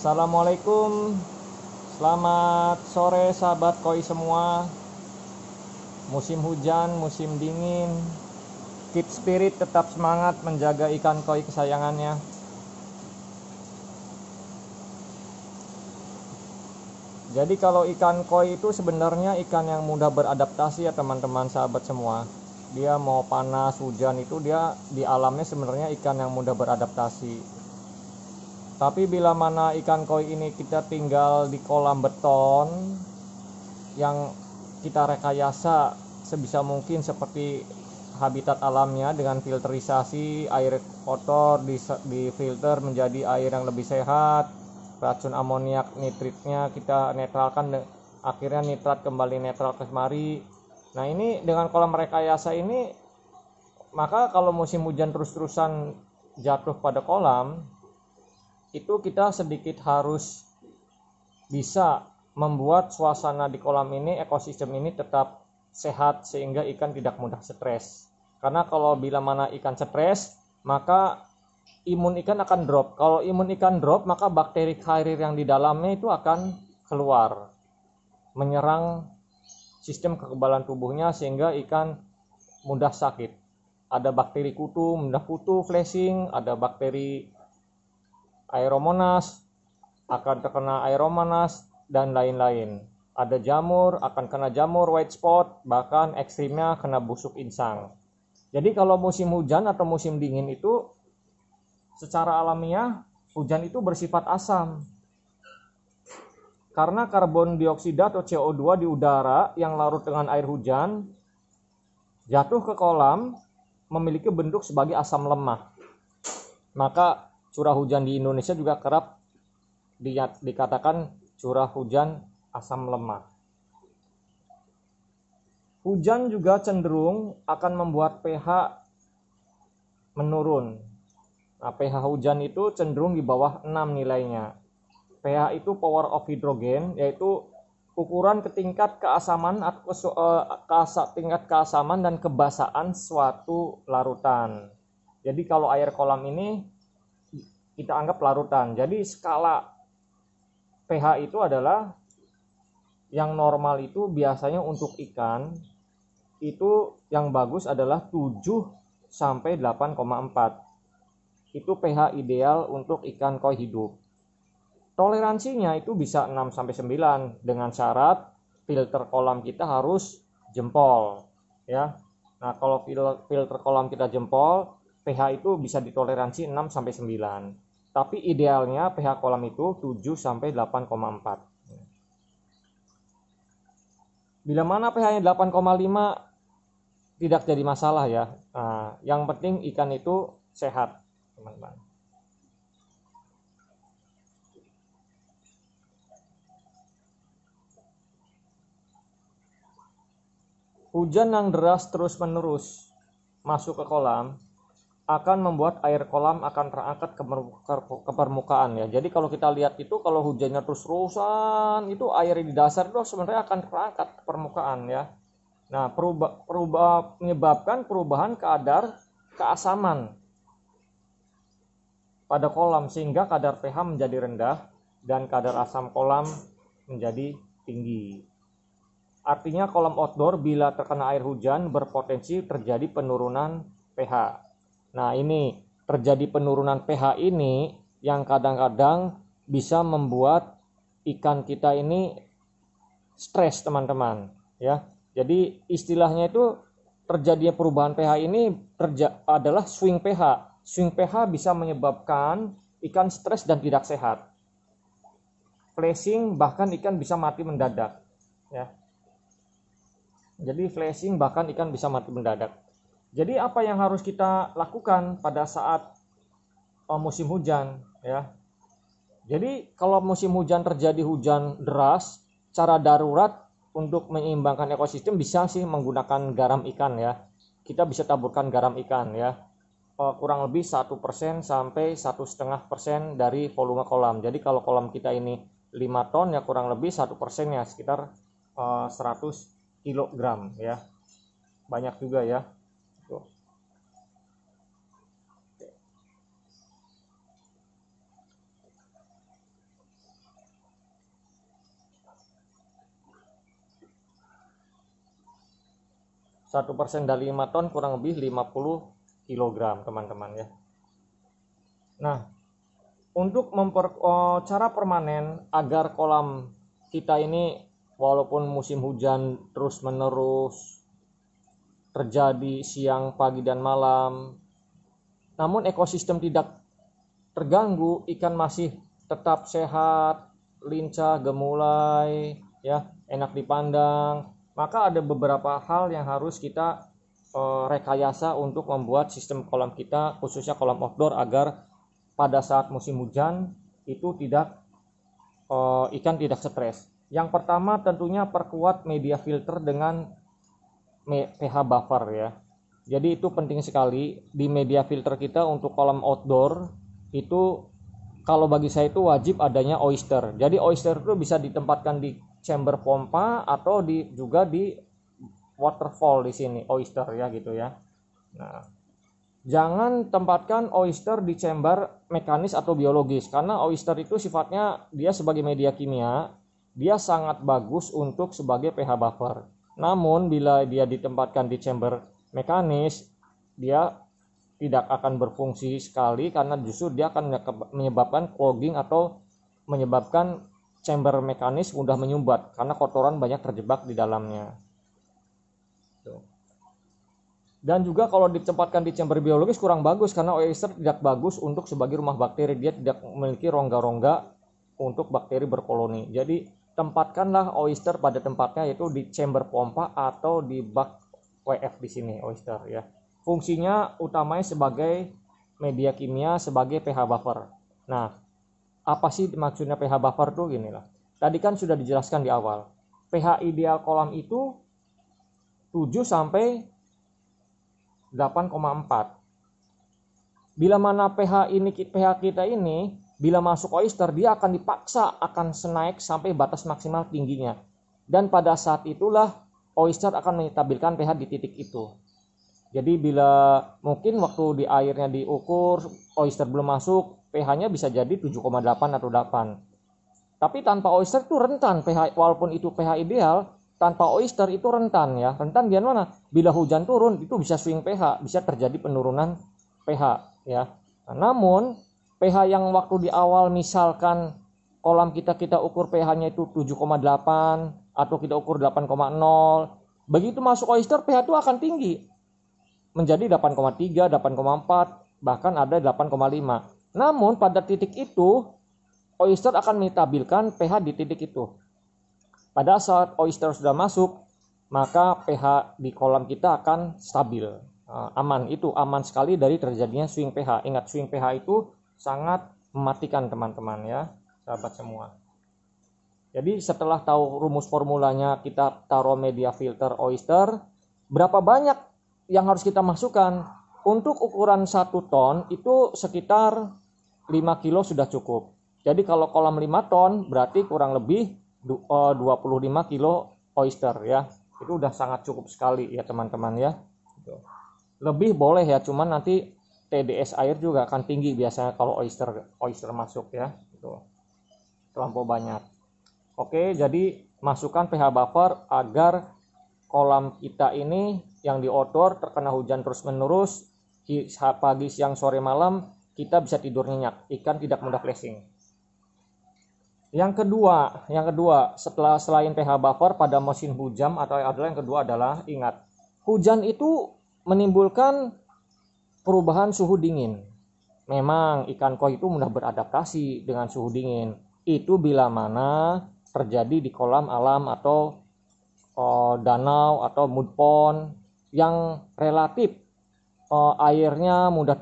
Assalamualaikum Selamat sore sahabat koi semua Musim hujan, musim dingin Keep spirit, tetap semangat menjaga ikan koi kesayangannya Jadi kalau ikan koi itu sebenarnya ikan yang mudah beradaptasi ya teman-teman sahabat semua dia mau panas hujan itu dia di alamnya sebenarnya ikan yang mudah beradaptasi tapi bila mana ikan koi ini kita tinggal di kolam beton yang kita rekayasa sebisa mungkin seperti habitat alamnya dengan filterisasi air kotor di filter menjadi air yang lebih sehat racun amoniak nitritnya kita netralkan akhirnya nitrat kembali netral ke kemari nah ini dengan kolam rekayasa ini maka kalau musim hujan terus-terusan jatuh pada kolam itu kita sedikit harus bisa membuat suasana di kolam ini ekosistem ini tetap sehat sehingga ikan tidak mudah stres karena kalau bila mana ikan stres maka imun ikan akan drop kalau imun ikan drop maka bakteri karir yang di dalamnya itu akan keluar menyerang sistem kekebalan tubuhnya sehingga ikan mudah sakit ada bakteri kutu mudah kutu flashing ada bakteri aeromonas, akan terkena aeromonas, dan lain-lain. Ada jamur, akan kena jamur, white spot, bahkan ekstrimnya kena busuk insang. Jadi kalau musim hujan atau musim dingin itu secara alamiah hujan itu bersifat asam. Karena karbon dioksida atau CO2 di udara yang larut dengan air hujan jatuh ke kolam memiliki bentuk sebagai asam lemah. Maka curah hujan di Indonesia juga kerap di, dikatakan curah hujan asam lemak. Hujan juga cenderung akan membuat pH menurun. Nah, pH hujan itu cenderung di bawah 6 nilainya. pH itu power of hidrogen, yaitu ukuran ke keasaman atau eh, tingkat keasaman dan kebasaan suatu larutan. Jadi kalau air kolam ini kita anggap larutan. Jadi skala pH itu adalah yang normal itu biasanya untuk ikan itu yang bagus adalah 7 sampai 8,4. Itu pH ideal untuk ikan koi hidup. Toleransinya itu bisa 6 sampai 9 dengan syarat filter kolam kita harus jempol ya. Nah, kalau filter kolam kita jempol, pH itu bisa ditoleransi 6 sampai 9. Tapi idealnya pH kolam itu 7 sampai 8,4. Bila mana pH-nya 8,5 tidak jadi masalah ya. Nah, yang penting ikan itu sehat, teman-teman. Hujan yang deras terus-menerus masuk ke kolam akan membuat air kolam akan terangkat ke permukaan ya. Jadi kalau kita lihat itu kalau hujannya terus-terusan itu air di dasar itu sebenarnya akan terangkat ke permukaan ya. Nah, perubah, perubah menyebabkan perubahan kadar keasaman pada kolam sehingga kadar pH menjadi rendah dan kadar asam kolam menjadi tinggi. Artinya kolam outdoor bila terkena air hujan berpotensi terjadi penurunan pH. Nah, ini terjadi penurunan pH ini yang kadang-kadang bisa membuat ikan kita ini stres, teman-teman, ya. Jadi istilahnya itu terjadinya perubahan pH ini terja adalah swing pH. Swing pH bisa menyebabkan ikan stres dan tidak sehat. Flashing bahkan ikan bisa mati mendadak, ya. Jadi flashing bahkan ikan bisa mati mendadak. Jadi apa yang harus kita lakukan pada saat uh, musim hujan ya? Jadi kalau musim hujan terjadi hujan deras, cara darurat untuk menyeimbangkan ekosistem bisa sih menggunakan garam ikan ya. Kita bisa taburkan garam ikan ya. Eh, kurang lebih 1% persen sampai 1,5% persen dari volume kolam. Jadi kalau kolam kita ini 5 ton ya kurang lebih satu ya sekitar 100 eh, kg ya. Banyak juga ya. Satu persen dari 5 ton kurang lebih 50 kg teman-teman ya nah untuk memper, oh, cara permanen agar kolam kita ini walaupun musim hujan terus menerus terjadi siang pagi dan malam namun ekosistem tidak terganggu ikan masih tetap sehat lincah gemulai ya enak dipandang maka ada beberapa hal yang harus kita e, rekayasa untuk membuat sistem kolam kita khususnya kolam outdoor agar pada saat musim hujan itu tidak e, ikan tidak stres. Yang pertama tentunya perkuat media filter dengan pH buffer ya. Jadi itu penting sekali di media filter kita untuk kolam outdoor itu kalau bagi saya itu wajib adanya oyster. Jadi oyster itu bisa ditempatkan di chamber pompa atau di juga di waterfall di sini oyster ya gitu ya. Nah, jangan tempatkan oyster di chamber mekanis atau biologis karena oyster itu sifatnya dia sebagai media kimia, dia sangat bagus untuk sebagai pH buffer. Namun bila dia ditempatkan di chamber mekanis, dia tidak akan berfungsi sekali karena justru dia akan menyebabkan clogging atau menyebabkan chamber mekanis mudah menyumbat karena kotoran banyak terjebak di dalamnya. Dan juga kalau ditempatkan di chamber biologis kurang bagus karena oyster tidak bagus untuk sebagai rumah bakteri. Dia tidak memiliki rongga-rongga untuk bakteri berkoloni. Jadi tempatkanlah oyster pada tempatnya yaitu di chamber pompa atau di bak WF di sini oyster ya. Fungsinya utamanya sebagai media kimia sebagai pH buffer. Nah, apa sih maksudnya pH buffer tuh gini lah. Tadi kan sudah dijelaskan di awal. pH ideal kolam itu 7 sampai 8,4. Bila mana pH ini pH kita ini bila masuk oyster dia akan dipaksa akan senaik sampai batas maksimal tingginya. Dan pada saat itulah oyster akan menstabilkan pH di titik itu. Jadi bila mungkin waktu di airnya diukur oyster belum masuk, pH-nya bisa jadi 7,8 atau 8. Tapi tanpa oyster itu rentan pH walaupun itu pH ideal, tanpa oyster itu rentan ya. Rentan di mana? Nah, bila hujan turun itu bisa swing pH, bisa terjadi penurunan pH ya. Nah, namun pH yang waktu di awal misalkan kolam kita kita ukur pH-nya itu 7,8 atau kita ukur 8,0, begitu masuk oyster pH itu akan tinggi menjadi 8,3, 8,4, bahkan ada 8,5. Namun pada titik itu, oyster akan menstabilkan pH di titik itu. Pada saat oyster sudah masuk, maka pH di kolam kita akan stabil. Ah, aman, itu aman sekali dari terjadinya swing pH. Ingat swing pH itu sangat mematikan teman-teman ya, sahabat semua. Jadi setelah tahu rumus formulanya kita taruh media filter oyster, berapa banyak yang harus kita masukkan? Untuk ukuran 1 ton itu sekitar 5 kilo sudah cukup. Jadi kalau kolam 5 ton berarti kurang lebih 25 eh, kilo oyster ya. Itu udah sangat cukup sekali ya teman-teman ya. Lebih boleh ya, cuman nanti TDS air juga akan tinggi biasanya kalau oyster oyster masuk ya. Gitu. Terlampau banyak. Oke, jadi masukkan pH buffer agar kolam kita ini yang di outdoor terkena hujan terus-menerus pagi, siang, sore, malam kita bisa tidur nyenyak. Ikan tidak mudah flashing. Yang kedua, yang kedua, setelah selain pH buffer pada mesin hujan atau adalah yang kedua adalah ingat, hujan itu menimbulkan perubahan suhu dingin. Memang ikan koi itu mudah beradaptasi dengan suhu dingin. Itu bila mana terjadi di kolam alam atau oh, danau atau mud pond yang relatif uh, airnya mudah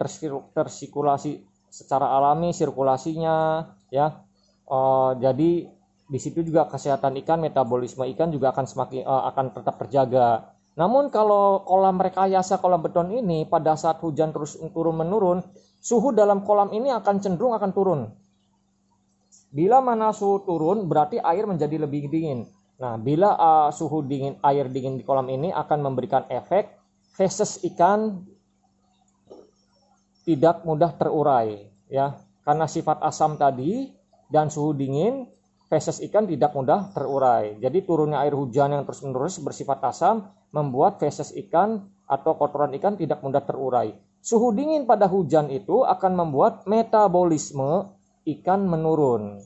tersirkulasi secara alami sirkulasinya ya uh, jadi di situ juga kesehatan ikan metabolisme ikan juga akan semakin uh, akan tetap terjaga namun kalau kolam rekayasa kolam beton ini pada saat hujan terus turun menurun suhu dalam kolam ini akan cenderung akan turun bila mana suhu turun berarti air menjadi lebih dingin nah bila uh, suhu dingin air dingin di kolam ini akan memberikan efek feses ikan tidak mudah terurai ya karena sifat asam tadi dan suhu dingin feses ikan tidak mudah terurai. Jadi turunnya air hujan yang terus-menerus bersifat asam membuat feses ikan atau kotoran ikan tidak mudah terurai. Suhu dingin pada hujan itu akan membuat metabolisme ikan menurun.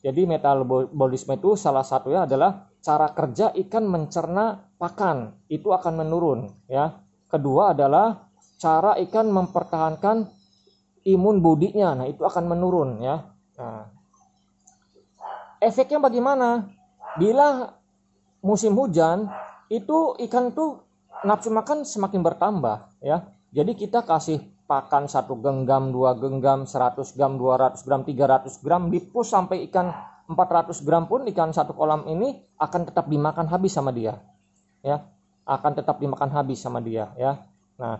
Jadi metabolisme itu salah satunya adalah cara kerja ikan mencerna pakan itu akan menurun ya. Kedua adalah cara ikan mempertahankan imun bodinya. Nah, itu akan menurun ya. Nah, efeknya bagaimana? Bila musim hujan itu ikan tuh nafsu makan semakin bertambah ya. Jadi kita kasih pakan satu genggam, dua genggam, 100 gram, 200 gram, 300 gram, dipus sampai ikan 400 gram pun ikan satu kolam ini akan tetap dimakan habis sama dia. Ya, akan tetap dimakan habis sama dia ya. Nah,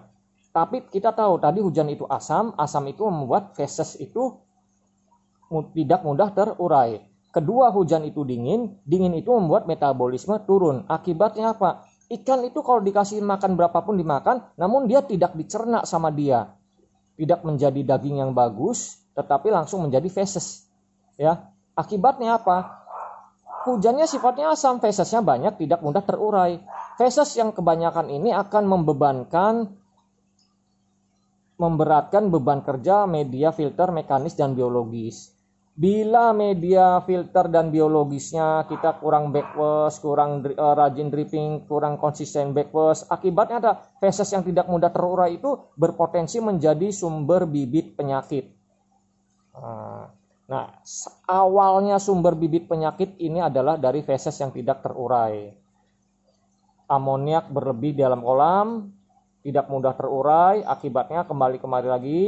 tapi kita tahu tadi hujan itu asam, asam itu membuat feses itu tidak mudah terurai. Kedua, hujan itu dingin, dingin itu membuat metabolisme turun. Akibatnya apa? Ikan itu kalau dikasih makan berapapun dimakan, namun dia tidak dicerna sama dia. Tidak menjadi daging yang bagus, tetapi langsung menjadi feses. Ya, akibatnya apa? Hujannya sifatnya asam, fesesnya banyak, tidak mudah terurai. Feses yang kebanyakan ini akan membebankan memberatkan beban kerja media filter mekanis dan biologis. Bila media filter dan biologisnya kita kurang backwash, kurang uh, rajin dripping, kurang konsisten backwash, akibatnya ada feses yang tidak mudah terurai itu berpotensi menjadi sumber bibit penyakit. Ah, nah, awalnya sumber bibit penyakit ini adalah dari feses yang tidak terurai. Amoniak berlebih dalam kolam, tidak mudah terurai, akibatnya kembali kemari lagi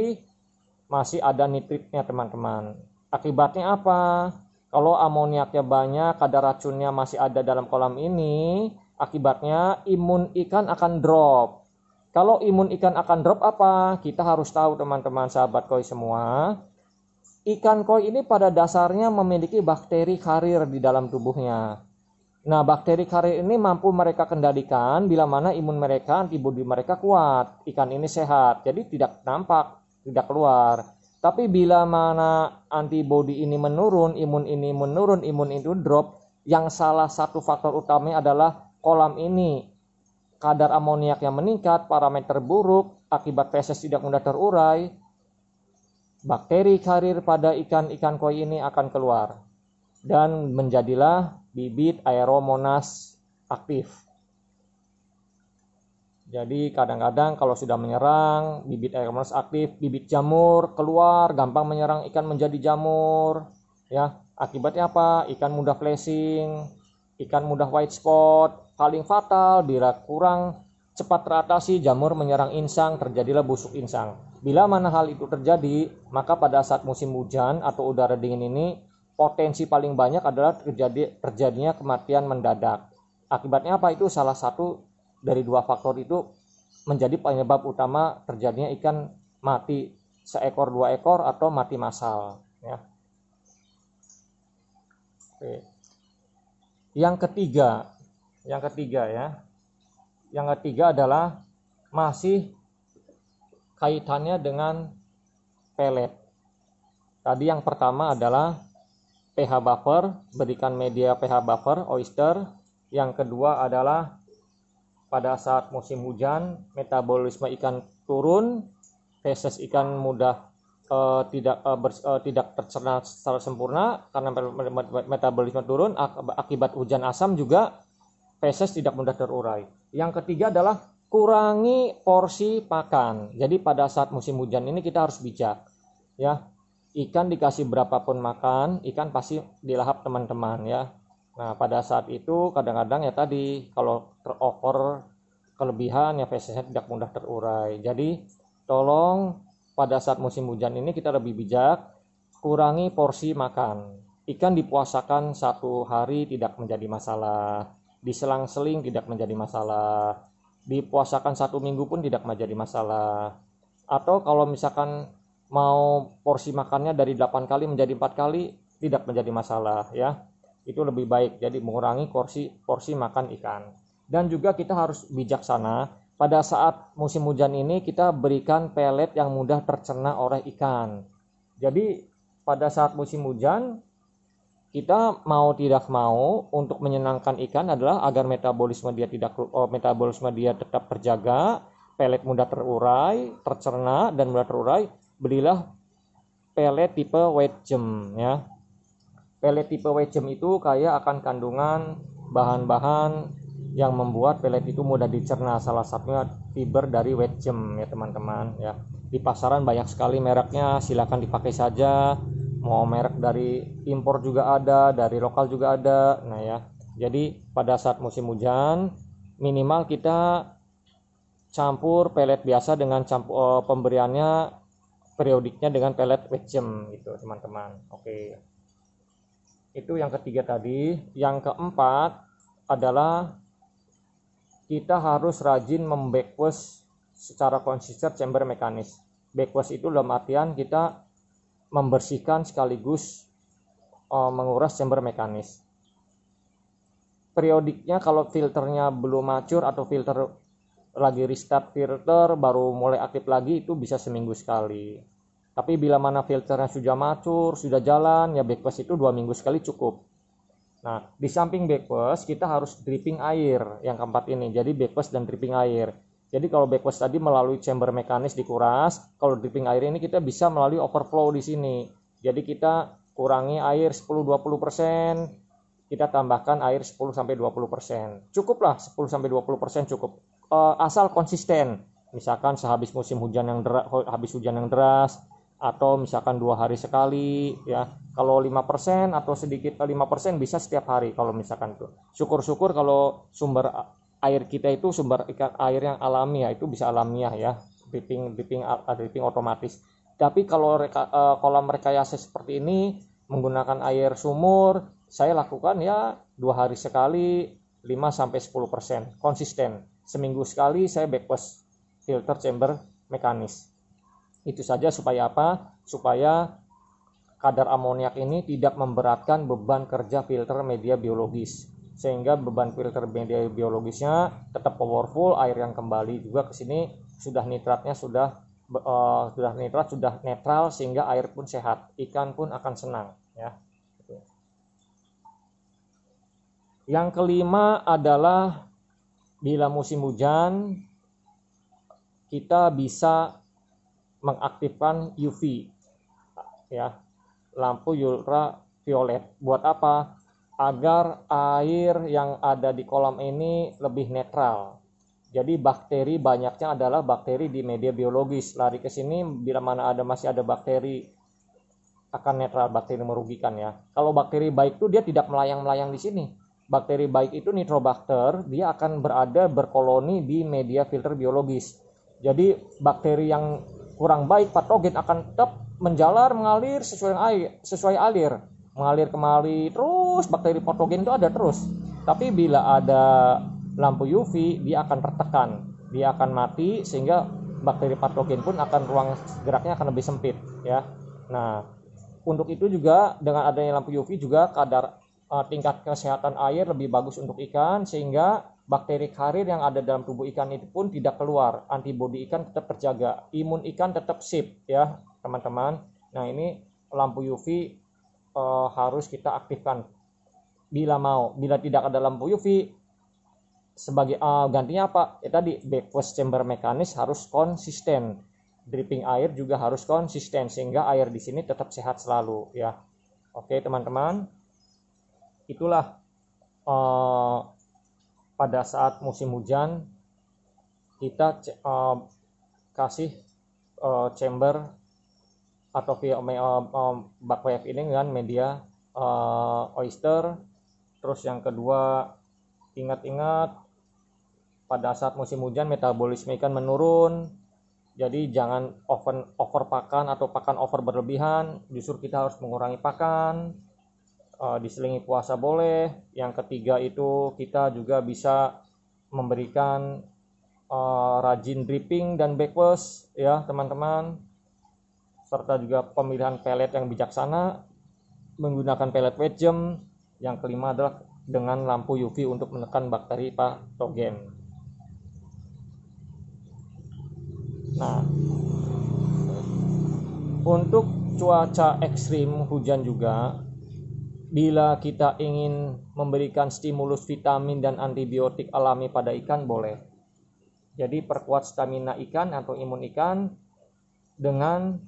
masih ada nitritnya teman-teman. Akibatnya apa? Kalau amoniaknya banyak, kadar racunnya masih ada dalam kolam ini, akibatnya imun ikan akan drop. Kalau imun ikan akan drop apa? Kita harus tahu teman-teman sahabat koi semua. Ikan koi ini pada dasarnya memiliki bakteri karir di dalam tubuhnya. Nah, bakteri karir ini mampu mereka kendalikan bila mana imun mereka, antibodi mereka kuat. Ikan ini sehat, jadi tidak nampak, tidak keluar. Tapi bila mana antibodi ini menurun, imun ini menurun, imun itu drop, yang salah satu faktor utamanya adalah kolam ini kadar amoniak yang meningkat, parameter buruk, akibat feses tidak mudah terurai, bakteri karir pada ikan-ikan koi ini akan keluar dan menjadilah bibit aeromonas aktif. Jadi kadang-kadang kalau sudah menyerang, bibit aeromonas aktif, bibit jamur keluar, gampang menyerang ikan menjadi jamur. Ya, akibatnya apa? Ikan mudah flashing, ikan mudah white spot, paling fatal bila kurang cepat teratasi jamur menyerang insang, terjadilah busuk insang. Bila mana hal itu terjadi, maka pada saat musim hujan atau udara dingin ini potensi paling banyak adalah terjadi terjadinya kematian mendadak. Akibatnya apa itu salah satu dari dua faktor itu menjadi penyebab utama terjadinya ikan mati seekor dua ekor atau mati massal ya. Oke. Yang ketiga, yang ketiga ya. Yang ketiga adalah masih kaitannya dengan pelet. Tadi yang pertama adalah pH buffer, berikan media pH buffer oyster. Yang kedua adalah pada saat musim hujan, metabolisme ikan turun, feses ikan mudah eh, tidak eh, ber, eh, tidak tercerna secara sempurna karena metabolisme turun akibat hujan asam juga feses tidak mudah terurai. Yang ketiga adalah kurangi porsi pakan. Jadi pada saat musim hujan ini kita harus bijak ya ikan dikasih berapapun makan, ikan pasti dilahap teman-teman ya. Nah, pada saat itu kadang-kadang ya tadi kalau teroper kelebihan ya fesesnya tidak mudah terurai. Jadi tolong pada saat musim hujan ini kita lebih bijak, kurangi porsi makan. Ikan dipuasakan satu hari tidak menjadi masalah, diselang-seling tidak menjadi masalah, dipuasakan satu minggu pun tidak menjadi masalah. Atau kalau misalkan mau porsi makannya dari 8 kali menjadi 4 kali tidak menjadi masalah ya itu lebih baik jadi mengurangi porsi porsi makan ikan dan juga kita harus bijaksana pada saat musim hujan ini kita berikan pelet yang mudah tercerna oleh ikan jadi pada saat musim hujan kita mau tidak mau untuk menyenangkan ikan adalah agar metabolisme dia tidak oh, metabolisme dia tetap terjaga pelet mudah terurai tercerna dan mudah terurai belilah pelet tipe wet wedgem ya. Pelet tipe wet wedgem itu kaya akan kandungan bahan-bahan yang membuat pelet itu mudah dicerna salah satunya fiber dari wet wedgem ya teman-teman ya. Di pasaran banyak sekali mereknya, silahkan dipakai saja. Mau merek dari impor juga ada, dari lokal juga ada. Nah ya. Jadi pada saat musim hujan minimal kita campur pelet biasa dengan campur, eh, pemberiannya periodiknya dengan pelet wedgem gitu teman-teman oke itu yang ketiga tadi yang keempat adalah kita harus rajin membackwest secara konsisten chamber mekanis backwest itu dalam artian kita membersihkan sekaligus uh, menguras chamber mekanis periodiknya kalau filternya belum macur atau filter lagi restart filter baru mulai aktif lagi itu bisa seminggu sekali tapi bila mana filternya sudah matur, sudah jalan, ya backwash itu dua minggu sekali cukup. Nah, di samping backwash kita harus dripping air yang keempat ini. Jadi backwash dan dripping air. Jadi kalau backwash tadi melalui chamber mekanis dikuras, kalau dripping air ini kita bisa melalui overflow di sini. Jadi kita kurangi air 10-20%, kita tambahkan air 10-20%. Cukuplah 10-20% cukup. Eh, asal konsisten. Misalkan sehabis musim hujan yang deras, habis hujan yang deras, atau misalkan dua hari sekali ya kalau 5% atau sedikit 5% eh, bisa setiap hari kalau misalkan itu syukur-syukur kalau sumber air kita itu sumber air yang alami ya itu bisa alamiah ya dripping dripping dripping otomatis tapi kalau reka, eh, kolam rekayasa seperti ini menggunakan air sumur saya lakukan ya dua hari sekali 5 sampai 10 persen konsisten seminggu sekali saya backwash filter chamber mekanis itu saja supaya apa? Supaya kadar amoniak ini tidak memberatkan beban kerja filter media biologis sehingga beban filter media biologisnya tetap powerful air yang kembali juga ke sini sudah nitratnya sudah uh, sudah nitrat sudah netral sehingga air pun sehat ikan pun akan senang ya gitu. yang kelima adalah bila musim hujan kita bisa mengaktifkan UV ya lampu ultraviolet buat apa agar air yang ada di kolam ini lebih netral jadi bakteri banyaknya adalah bakteri di media biologis lari ke sini bila mana ada masih ada bakteri akan netral bakteri merugikan ya kalau bakteri baik itu dia tidak melayang-melayang di sini bakteri baik itu nitrobakter dia akan berada berkoloni di media filter biologis jadi bakteri yang Kurang baik patogen akan tetap menjalar mengalir sesuai air, sesuai alir, mengalir kemari terus bakteri patogen itu ada terus. Tapi bila ada lampu UV dia akan tertekan, dia akan mati sehingga bakteri patogen pun akan ruang geraknya akan lebih sempit ya. Nah, untuk itu juga dengan adanya lampu UV juga kadar uh, tingkat kesehatan air lebih bagus untuk ikan sehingga bakteri karir yang ada dalam tubuh ikan itu pun tidak keluar. Antibodi ikan tetap terjaga, imun ikan tetap sip ya, teman-teman. Nah, ini lampu UV e, eh, harus kita aktifkan bila mau. Bila tidak ada lampu UV sebagai eh, gantinya apa? Ya tadi backwash chamber mekanis harus konsisten. Dripping air juga harus konsisten sehingga air di sini tetap sehat selalu ya. Oke, teman-teman. Itulah uh, pada saat musim hujan kita uh, kasih uh, chamber atau via uh, uh, wave ini dengan media uh, oyster terus yang kedua ingat-ingat pada saat musim hujan metabolisme ikan menurun jadi jangan oven over pakan atau pakan over berlebihan justru kita harus mengurangi pakan uh, diselingi puasa boleh. Yang ketiga itu kita juga bisa memberikan uh, rajin dripping dan backwash ya teman-teman. Serta juga pemilihan pelet yang bijaksana menggunakan pelet wet Yang kelima adalah dengan lampu UV untuk menekan bakteri patogen. Nah, untuk cuaca ekstrim hujan juga Bila kita ingin memberikan stimulus vitamin dan antibiotik alami pada ikan boleh. Jadi perkuat stamina ikan atau imun ikan dengan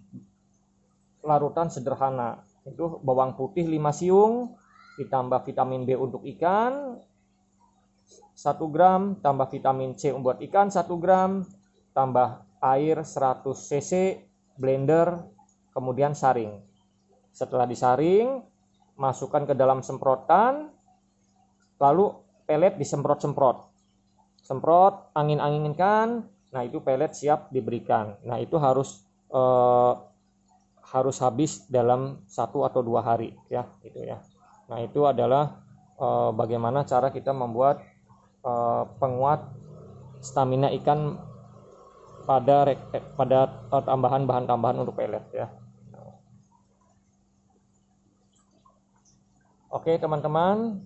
larutan sederhana. Itu bawang putih 5 siung ditambah vitamin B untuk ikan 1 gram tambah vitamin C buat ikan 1 gram tambah air 100 cc blender kemudian saring. Setelah disaring, masukkan ke dalam semprotan, lalu pelet disemprot-semprot. Semprot, angin-anginkan, nah itu pelet siap diberikan. Nah itu harus eh, harus habis dalam satu atau dua hari ya itu ya. Nah itu adalah eh, bagaimana cara kita membuat eh, penguat stamina ikan pada eh, pada tambahan bahan tambahan untuk pelet ya. Oke teman-teman,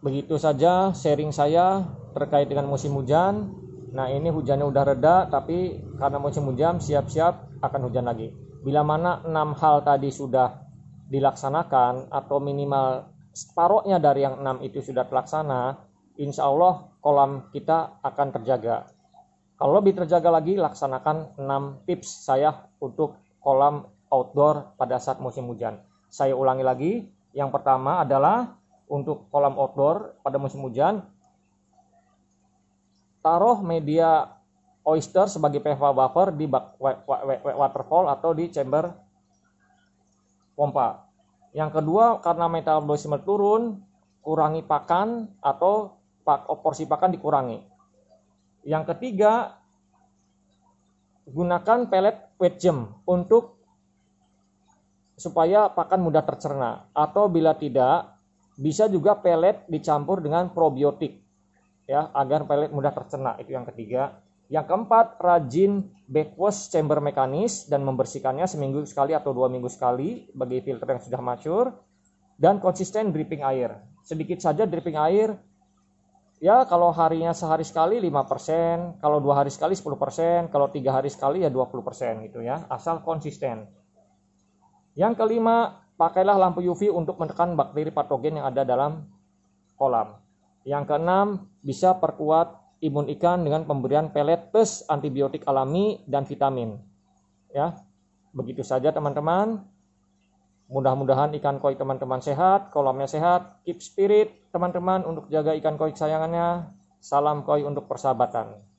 begitu saja sharing saya terkait dengan musim hujan. Nah ini hujannya udah reda, tapi karena musim hujan siap-siap akan hujan lagi. Bila mana 6 hal tadi sudah dilaksanakan atau minimal separohnya dari yang 6 itu sudah terlaksana, insya Allah kolam kita akan terjaga. Kalau lebih terjaga lagi, laksanakan 6 tips saya untuk kolam outdoor pada saat musim hujan. Saya ulangi lagi, yang pertama adalah untuk kolam outdoor pada musim hujan, taruh media oyster sebagai PH buffer di waterfall atau di chamber pompa. Yang kedua, karena metabolisme turun, kurangi pakan atau porsi pakan dikurangi. Yang ketiga, gunakan pelet wet jam untuk supaya pakan mudah tercerna atau bila tidak bisa juga pelet dicampur dengan probiotik ya agar pelet mudah tercerna itu yang ketiga yang keempat rajin backwash chamber mekanis dan membersihkannya seminggu sekali atau dua minggu sekali bagi filter yang sudah mature dan konsisten dripping air sedikit saja dripping air ya kalau harinya sehari sekali 5%, kalau dua hari sekali 10%, kalau tiga hari sekali ya 20% gitu ya, asal konsisten. Yang kelima, pakailah lampu UV untuk menekan bakteri patogen yang ada dalam kolam. Yang keenam, bisa perkuat imun ikan dengan pemberian pelet plus antibiotik alami dan vitamin. Ya. Begitu saja teman-teman. Mudah-mudahan ikan koi teman-teman sehat, kolamnya sehat, keep spirit teman-teman untuk jaga ikan koi kesayangannya. Salam koi untuk persahabatan.